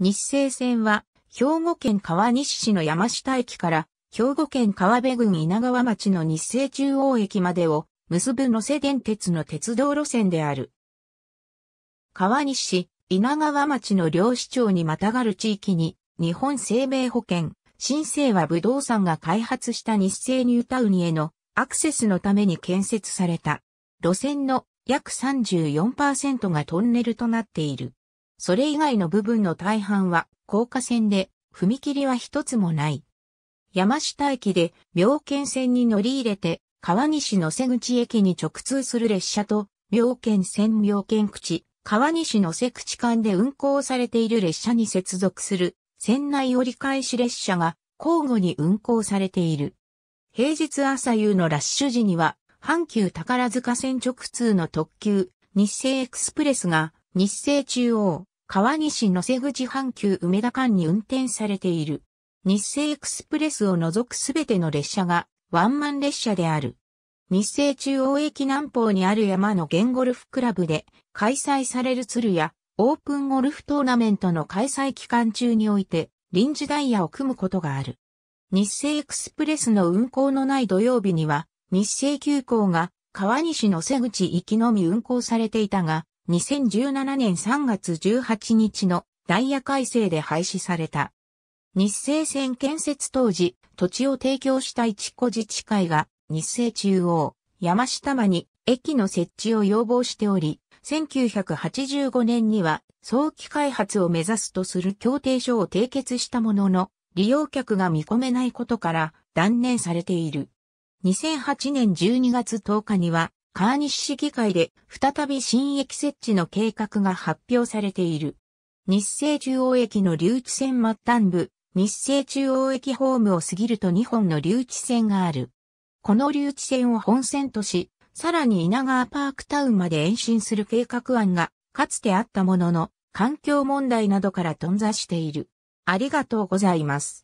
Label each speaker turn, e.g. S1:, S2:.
S1: 日清線は、兵庫県川西市の山下駅から、兵庫県川辺郡稲川町の日清中央駅までを結ぶ野瀬電鉄の鉄道路線である。川西市、稲川町の両市町にまたがる地域に、日本生命保険、新生は不動産が開発した日清ニュータウンへのアクセスのために建設された。路線の約34%がトンネルとなっている。それ以外の部分の大半は高架線で、踏切は一つもない。山下駅で妙見線に乗り入れて、川西の瀬口駅に直通する列車と、妙見線妙見口、川西の瀬口間で運行されている列車に接続する、線内折り返し列車が交互に運行されている。平日朝夕のラッシュ時には、阪急宝塚線直通の特急、日清エクスプレスが日清中央、川西野瀬口阪急梅田間に運転されている。日清エクスプレスを除くすべての列車がワンマン列車である。日清中央駅南方にある山のゲンゴルフクラブで開催される鶴やオープンゴルフトーナメントの開催期間中において臨時ダイヤを組むことがある。日清エクスプレスの運行のない土曜日には日清急行が川西の瀬口行きのみ運行されていたが、2017年3月18日のダイヤ改正で廃止された。日清線建設当時、土地を提供した一個自治会が日清中央、山下間に駅の設置を要望しており、1985年には早期開発を目指すとする協定書を締結したものの、利用客が見込めないことから断念されている。2008年12月10日には川西市議会で再び新駅設置の計画が発表されている。日清中央駅の留置線末端部、日清中央駅ホームを過ぎると2本の留置線がある。この留置線を本線とし、さらに稲川パークタウンまで延伸する計画案がかつてあったものの、環境問題などから頓挫している。ありがとうございます。